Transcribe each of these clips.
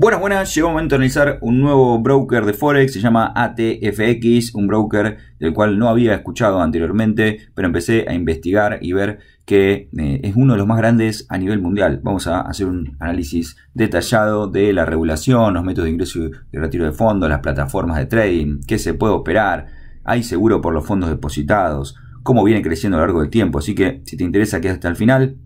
Buenas, buenas, llegó el momento de analizar un nuevo broker de Forex, se llama ATFX, un broker del cual no había escuchado anteriormente, pero empecé a investigar y ver que eh, es uno de los más grandes a nivel mundial. Vamos a hacer un análisis detallado de la regulación, los métodos de ingreso y de retiro de fondos, las plataformas de trading, qué se puede operar, hay seguro por los fondos depositados, cómo viene creciendo a lo largo del tiempo, así que si te interesa quédate hasta el final,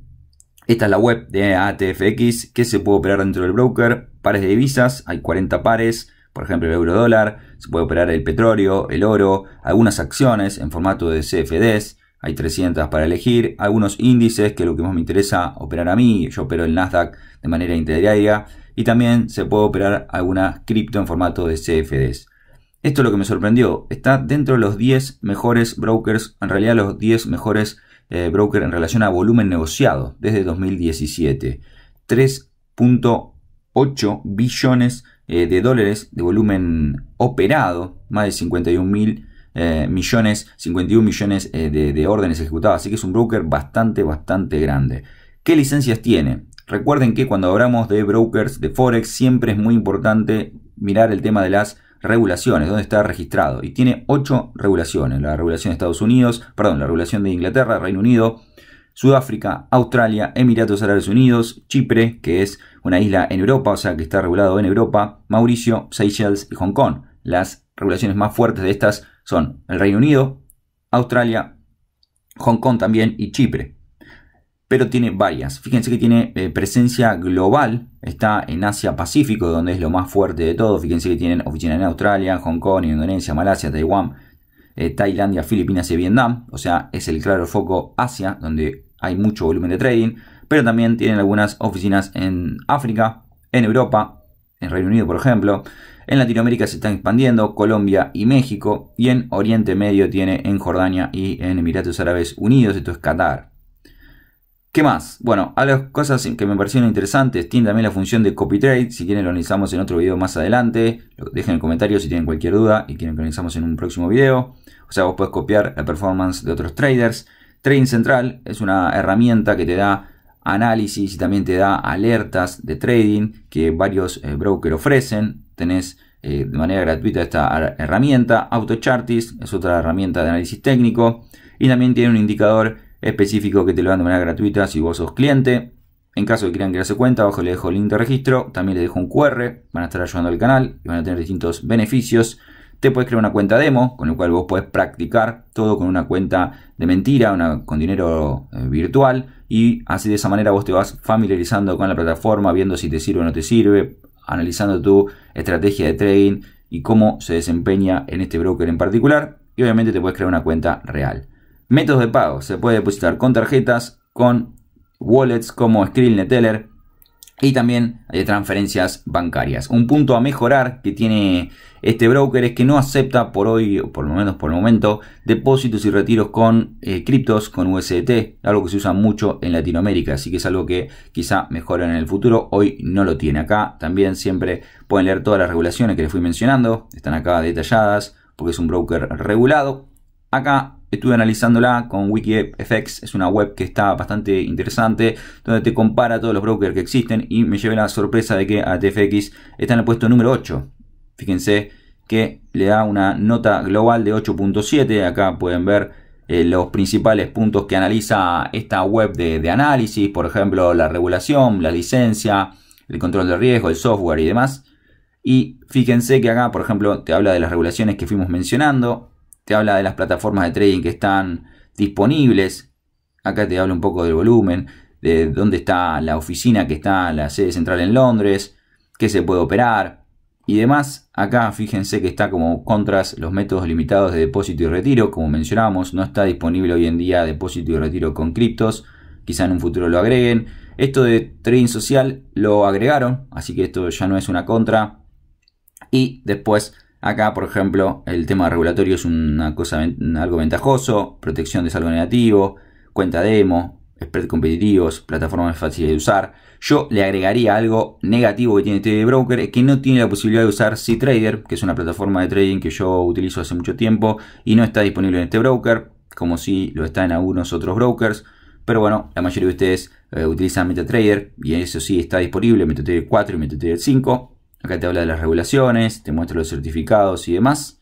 esta es la web de ATFX que se puede operar dentro del broker. Pares de divisas, hay 40 pares, por ejemplo el euro dólar, se puede operar el petróleo, el oro, algunas acciones en formato de CFDs, hay 300 para elegir, algunos índices que es lo que más me interesa operar a mí, yo opero el Nasdaq de manera interdiaria y también se puede operar alguna cripto en formato de CFDs. Esto es lo que me sorprendió, está dentro de los 10 mejores brokers, en realidad los 10 mejores eh, broker en relación a volumen negociado desde 2017. 3.8 billones eh, de dólares de volumen operado, más de 51 mil eh, millones, 51 millones de, de, órdenes ejecutadas. Así que es un broker bastante, bastante grande. ¿Qué licencias tiene? Recuerden que cuando hablamos de brokers de Forex siempre es muy importante mirar el tema de las regulaciones, donde está registrado. Y tiene ocho regulaciones. La regulación de Estados Unidos, perdón, la regulación de Inglaterra, Reino Unido, Sudáfrica, Australia, Emiratos Árabes Unidos, Chipre, que es una isla en Europa, o sea que está regulado en Europa, Mauricio, Seychelles y Hong Kong. Las regulaciones más fuertes de estas son el Reino Unido, Australia, Hong Kong también y Chipre pero tiene varias. Fíjense que tiene eh, presencia global, está en Asia Pacífico, donde es lo más fuerte de todo. Fíjense que tienen oficinas en Australia, Hong Kong, Indonesia, Malasia, Taiwán, eh, Tailandia, Filipinas y Vietnam. O sea, es el claro foco Asia, donde hay mucho volumen de trading, pero también tienen algunas oficinas en África, en Europa, en Reino Unido, por ejemplo. En Latinoamérica se están expandiendo, Colombia y México, y en Oriente Medio tiene en Jordania y en Emiratos Árabes Unidos, esto es Qatar. ¿Qué más? Bueno, a cosas que me parecieron interesantes, tiene también la función de copy trade, si quieren lo analizamos en otro video más adelante, dejen en comentarios si tienen cualquier duda y quieren que lo analizamos en un próximo video, o sea, vos podés copiar la performance de otros traders. Trading Central es una herramienta que te da análisis y también te da alertas de trading que varios eh, brokers ofrecen, tenés eh, de manera gratuita esta herramienta, AutoChartis es otra herramienta de análisis técnico y también tiene un indicador específico que te lo dan de manera gratuita si vos sos cliente. En caso de que quieran crearse cuenta, abajo les dejo el link de registro, también les dejo un QR, van a estar ayudando al canal y van a tener distintos beneficios. Te puedes crear una cuenta demo, con la cual vos podés practicar todo con una cuenta de mentira, con dinero eh, virtual, y así de esa manera vos te vas familiarizando con la plataforma, viendo si te sirve o no te sirve, analizando tu estrategia de trading y cómo se desempeña en este broker en particular. Y obviamente te puedes crear una cuenta real. Métodos de pago. Se puede depositar con tarjetas, con wallets como Skrill, Neteller y también hay transferencias bancarias. Un punto a mejorar que tiene este broker es que no acepta por hoy, o por lo menos por el momento, depósitos y retiros con eh, criptos, con USDT, algo que se usa mucho en Latinoamérica, así que es algo que quizá mejoren en el futuro, hoy no lo tiene acá. También siempre pueden leer todas las regulaciones que les fui mencionando, están acá detalladas, porque es un broker regulado. Acá Estuve analizándola con WikiFX, es una web que está bastante interesante, donde te compara todos los brokers que existen y me llevé la sorpresa de que ATFX está en el puesto número 8. Fíjense que le da una nota global de 8.7, acá pueden ver eh, los principales puntos que analiza esta web de análisis, por ejemplo la regulación, la licencia, el control de riesgo, el software y demás. Y fíjense que acá, por ejemplo, te habla de las regulaciones que fuimos mencionando, te habla de las plataformas de trading que están disponibles. Acá te habla un poco del volumen, de dónde está la oficina que está la sede central en Londres, qué se puede operar y demás. Acá fíjense que está como contras los métodos limitados de depósito y retiro, como mencionamos, no está disponible hoy en día depósito y retiro con criptos, quizá en un futuro lo agreguen. Esto de trading social lo agregaron, así que esto ya no es una contra. Y después Acá, por ejemplo, el tema regulatorio es una cosa, algo ventajoso, protección de algo negativo, cuenta demo, spread competitivos, plataformas fáciles de usar. Yo le agregaría algo negativo que tiene este Broker, que no tiene la posibilidad de usar cTrader, que es una plataforma de trading que yo utilizo hace mucho tiempo y no está disponible en este broker, como si lo está en algunos otros brokers. Pero bueno, la mayoría de ustedes eh, utilizan MetaTrader y eso sí está disponible, MetaTrader 4 y MetaTrader 5. Acá te habla de las regulaciones, te muestra los certificados y demás.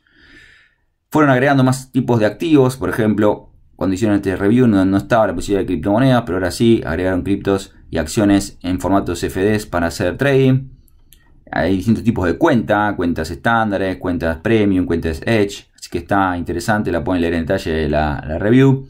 Fueron agregando más tipos de activos, por ejemplo, cuando hicieron este review no, estaba la posibilidad de criptomonedas, pero ahora sí agregaron criptos y acciones en formatos FDs para hacer trading. Hay distintos tipos de cuenta, cuentas estándares, cuentas premium, cuentas edge, así que está interesante, la pueden leer en detalle la, la review.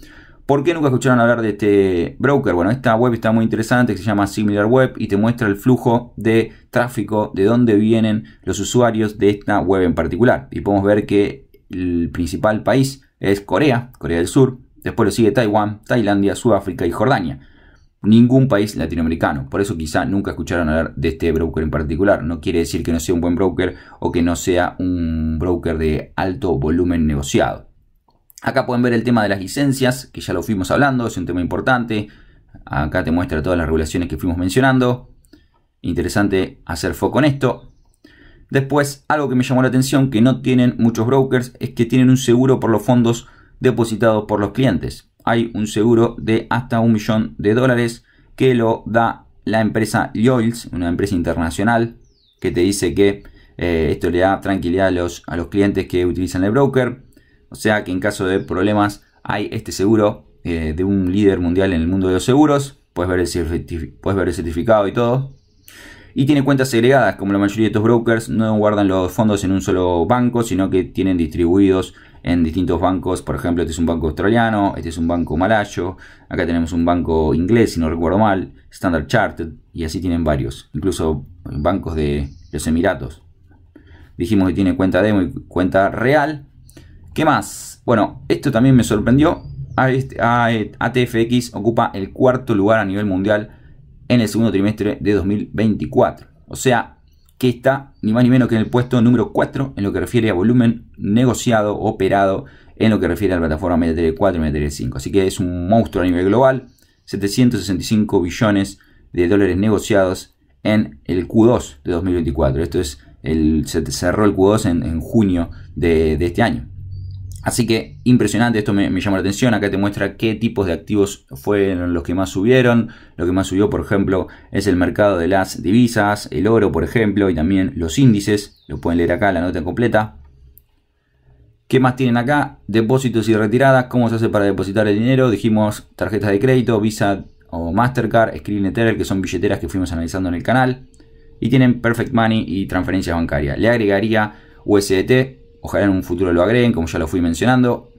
¿Por qué nunca escucharon hablar de este broker? Bueno, esta web está muy interesante, se llama Similar Web y te muestra el flujo de tráfico, de dónde vienen los usuarios de esta web en particular. Y podemos ver que el principal país es Corea, Corea del Sur, después lo sigue Taiwán, Tailandia, Sudáfrica y Jordania. Ningún país latinoamericano, por eso quizá nunca escucharon hablar de este broker en particular. No quiere decir que no sea un buen broker o que no sea un broker de alto volumen negociado. Acá pueden ver el tema de las licencias, que ya lo fuimos hablando, es un tema importante. Acá te muestra todas las regulaciones que fuimos mencionando. Interesante hacer foco en esto. Después, algo que me llamó la atención, que no tienen muchos brokers, es que tienen un seguro por los fondos depositados por los clientes. Hay un seguro de hasta un millón de dólares que lo da la empresa Lloyds, una empresa internacional, que te dice que eh, esto le da tranquilidad a los, a los clientes que utilizan el broker o sea que en caso de problemas hay este seguro eh, de un líder mundial en el mundo de los seguros. Puedes ver, el puedes ver el certificado y todo. Y tiene cuentas segregadas, como la mayoría de estos brokers no guardan los fondos en un solo banco, sino que tienen distribuidos en distintos bancos. Por ejemplo, este es un banco australiano, este es un banco malayo, acá tenemos un banco inglés, si no recuerdo mal, Standard Chartered, y así tienen varios, incluso eh, bancos de los Emiratos. Dijimos que tiene cuenta demo y cuenta real más? Bueno, esto también me sorprendió. ATFX este, ocupa el cuarto lugar a nivel mundial en el segundo trimestre de 2024. O sea, que está ni más ni menos que en el puesto número 4 en lo que refiere a volumen negociado, operado, en lo que refiere a la plataforma MetaTrader 4 y MetaTrader 5. Así que es un monstruo a nivel global. 765 billones de dólares negociados en el Q2 de 2024. Esto es, el, se cerró el Q2 en, junio de este año. Así que impresionante, esto me, llama la atención. Acá te muestra qué tipos de activos fueron los que más subieron. Lo que más subió, por ejemplo, es el mercado de las divisas, el oro, por ejemplo, y también los índices. Lo pueden leer acá, la nota completa. ¿Qué más tienen acá? Depósitos y retiradas. ¿Cómo se hace para depositar el dinero? Dijimos tarjetas de crédito, Visa o Mastercard, Screen Ethereum, que son billeteras que fuimos analizando en el canal. Y tienen Perfect Money y transferencia bancaria Le agregaría USDT, Ojalá en un futuro lo agreguen, como ya lo fui mencionando.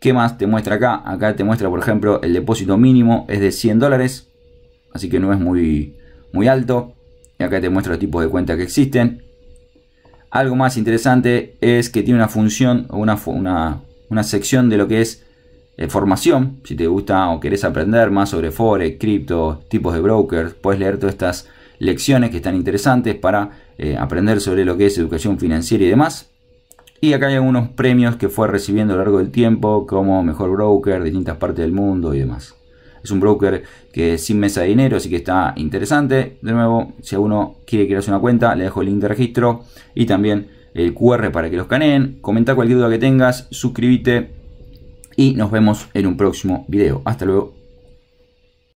¿Qué más te muestra acá? Acá te muestra, por ejemplo, el depósito mínimo es de 100 dólares. Así que no es muy, muy alto. Y acá te muestra los tipos de cuenta que existen. Algo más interesante es que tiene una función una, una, sección de lo que es eh, formación. Si te gusta o querés aprender más sobre Forex, cripto, tipos de brokers, puedes leer todas estas lecciones que están interesantes para eh, aprender sobre lo que es educación financiera y demás. Y acá hay algunos premios que fue recibiendo a lo largo del tiempo, como mejor broker, de distintas partes del mundo y demás. Es un broker que sin mesa de dinero, así que está interesante. De nuevo, si alguno quiere crearse una cuenta, le dejo el link de registro y también el QR para que los escaneen. Comenta cualquier duda que tengas, suscríbete y nos vemos en un próximo video. Hasta luego.